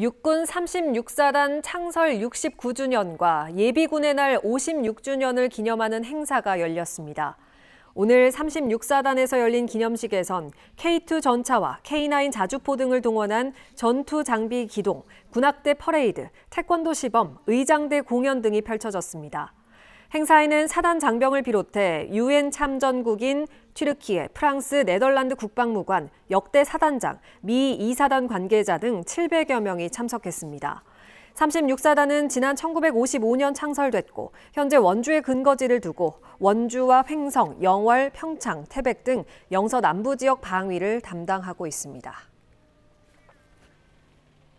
육군 36사단 창설 69주년과 예비군의 날 56주년을 기념하는 행사가 열렸습니다. 오늘 36사단에서 열린 기념식에선 K2 전차와 K9 자주포 등을 동원한 전투 장비 기동, 군악대 퍼레이드, 태권도 시범, 의장대 공연 등이 펼쳐졌습니다. 행사에는 사단 장병을 비롯해 유엔 참전국인 튀르키예, 프랑스, 네덜란드 국방무관, 역대 사단장, 미 2사단 관계자 등 700여 명이 참석했습니다. 36사단은 지난 1955년 창설됐고 현재 원주의 근거지를 두고 원주와 횡성, 영월, 평창, 태백 등 영서 남부 지역 방위를 담당하고 있습니다.